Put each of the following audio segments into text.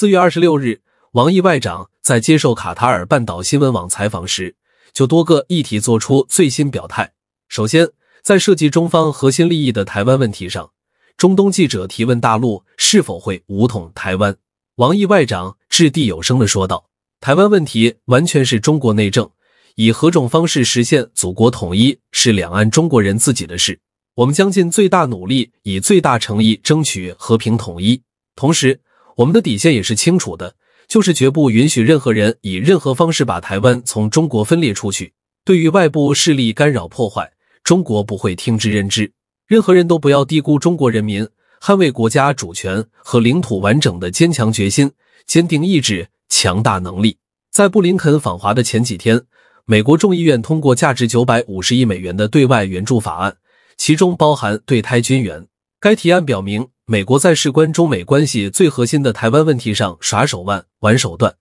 四月二十六日，王毅外长在接受卡塔尔半岛新闻网采访时，就多个议题作出最新表态。首先，在涉及中方核心利益的台湾问题上，中东记者提问大陆是否会武统台湾，王毅外长掷地有声的说道：“台湾问题完全是中国内政，以何种方式实现祖国统一是两岸中国人自己的事，我们将尽最大努力，以最大诚意争取和平统一。”同时，我们的底线也是清楚的，就是绝不允许任何人以任何方式把台湾从中国分裂出去。对于外部势力干扰破坏，中国不会听之任之。任何人都不要低估中国人民捍卫国家主权和领土完整的坚强决心、坚定意志、强大能力。在布林肯访华的前几天，美国众议院通过价值九百五十亿美元的对外援助法案，其中包含对台军援。该提案表明。美国在事关中美关系最核心的台湾问题上耍手腕、玩手段，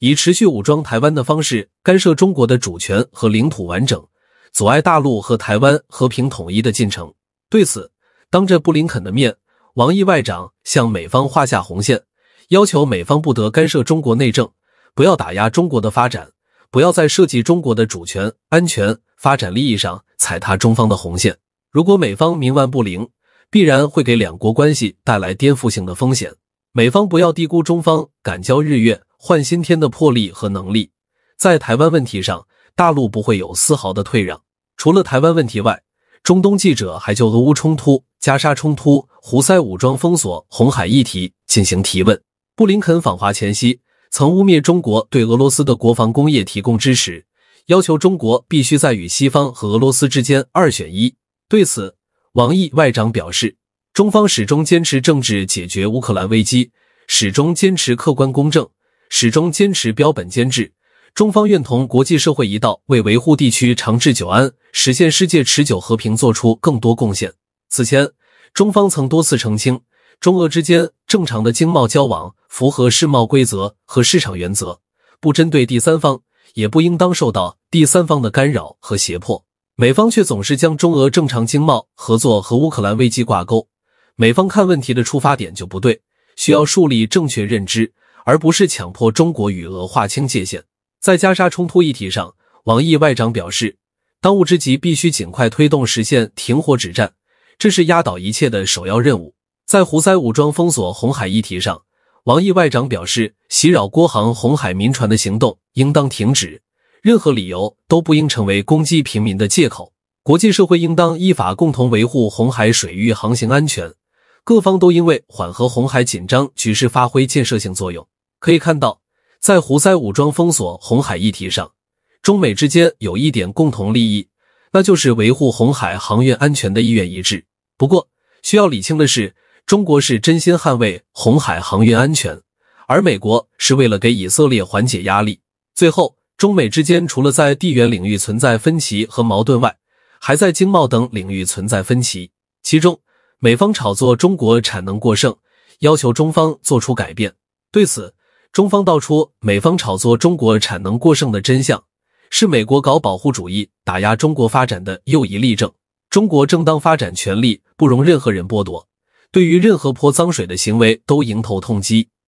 以持续武装台湾的方式干涉中国的主权和领土完整，阻碍大陆和台湾和平统一的进程。对此，当着布林肯的面，王毅外长向美方画下红线，要求美方不得干涉中国内政，不要打压中国的发展，不要在涉及中国的主权、安全、发展利益上踩踏中方的红线。如果美方冥顽不灵，必然会给两国关系带来颠覆性的风险。美方不要低估中方敢交日月换新天的魄力和能力。在台湾问题上，大陆不会有丝毫的退让。除了台湾问题外，中东记者还就俄乌冲突、加沙冲突、胡塞武装封锁、红海议题进行提问。布林肯访华前夕曾污蔑中国对俄罗斯的国防工业提供支持，要求中国必须在与西方和俄罗斯之间二选一。对此，王毅外长表示，中方始终坚持政治解决乌克兰危机，始终坚持客观公正，始终坚持标本兼治。中方愿同国际社会一道，为维护地区长治久安、实现世界持久和平做出更多贡献。此前，中方曾多次澄清，中俄之间正常的经贸交往符合世贸规则和市场原则，不针对第三方，也不应当受到第三方的干扰和胁迫。美方却总是将中俄正常经贸合作和乌克兰危机挂钩，美方看问题的出发点就不对，需要树立正确认知，而不是强迫中国与俄划清界限。在加沙冲突议题上，王毅外长表示，当务之急必须尽快推动实现停火止战，这是压倒一切的首要任务。在胡塞武装封锁红海议题上，王毅外长表示，袭扰郭航红海民船的行动应当停止。任何理由都不应成为攻击平民的借口。国际社会应当依法共同维护红海水域航行安全，各方都应为缓和红海紧张局势发挥建设性作用。可以看到，在胡塞武装封锁红海议题上，中美之间有一点共同利益，那就是维护红海航运安全的意愿一致。不过，需要理清的是，中国是真心捍卫红海航运安全，而美国是为了给以色列缓解压力。最后。中美之间除了在地缘领域存在分歧和矛盾外，还在经贸等领域存在分歧。其中，美方炒作中国产能过剩，要求中方做出改变。对此，中方道出美方炒作中国产能过剩的真相，是美国搞保护主义、打压中国发展的又一例证。中国正当发展权利不容任何人剥夺，对于任何泼脏水的行为都迎头痛击。